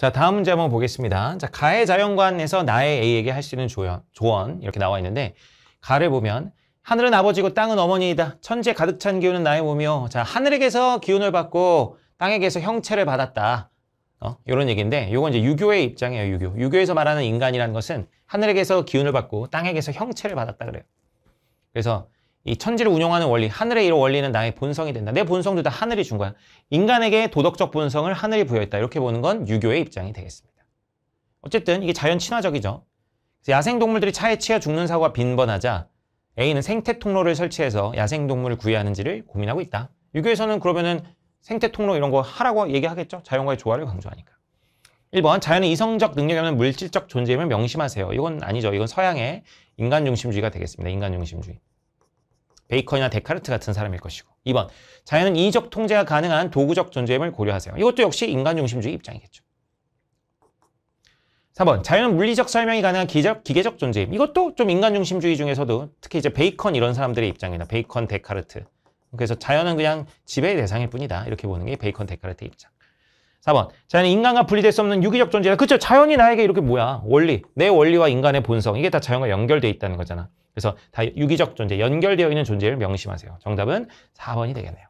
자 다음 문제 한번 보겠습니다. 자 가의 자연관에서 나의 A에게 할 수 있는 조연, 조언 이렇게 나와 있는데 가를 보면 하늘은 아버지고 땅은 어머니이다. 천지에 가득 찬 기운은 나의 몸이요. 자 하늘에게서 기운을 받고 땅에게서 형체를 받았다. 어, 이런 얘기인데 요건 이제 유교의 입장이에요. 유교. 유교에서 말하는 인간이라는 것은 하늘에게서 기운을 받고 땅에게서 형체를 받았다 그래요. 그래서 이 천지를 운영하는 원리, 하늘의 일 원리는 나의 본성이 된다. 내 본성도 다 하늘이 준 거야. 인간에게 도덕적 본성을 하늘이 부여했다. 이렇게 보는 건 유교의 입장이 되겠습니다. 어쨌든 이게 자연 친화적이죠. 야생동물들이 차에 치여 죽는 사고가 빈번하자 A는 생태 통로를 설치해서 야생동물을 구해하는지를 고민하고 있다. 유교에서는 그러면은 생태 통로 이런 거 하라고 얘기하겠죠. 자연과의 조화를 강조하니까. 1번 자연의 이성적 능력이 없는 물질적 존재임을 명심하세요. 이건 아니죠. 이건 서양의 인간중심주의가 되겠습니다. 인간중심주의. 베이컨이나 데카르트 같은 사람일 것이고 2번 자연은 이적 통제가 가능한 도구적 존재임을 고려하세요. 이것도 역시 인간 중심주의 입장이겠죠. 4번 자연은 물리적 설명이 가능한 기적, 기계적 존재임. 이것도 좀 인간 중심주의 중에서도 특히 이제 베이컨 이런 사람들의 입장이나 베이컨, 데카르트. 그래서 자연은 그냥 지배의 대상일 뿐이다. 이렇게 보는 게 베이컨, 데카르트 입장. 4번 자연은 인간과 분리될 수 없는 유기적 존재다. 그렇죠. 자연이 나에게 이렇게 뭐야. 원리. 내 원리와 인간의 본성. 이게 다 자연과 연결돼 있다는 거잖아. 그래서 다 유기적 존재, 연결되어 있는 존재를 명심하세요. 정답은 4번이 되겠네요.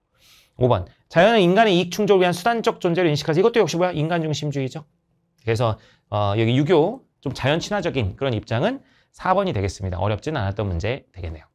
5번. 자연은 인간의 이익 충족을 위한 수단적 존재를 인식하지 이것도 역시 뭐야? 인간 중심주의죠. 그래서 어, 여기 유교, 좀 자연 친화적인 그런 입장은 4번이 되겠습니다. 어렵진 않았던 문제 되겠네요.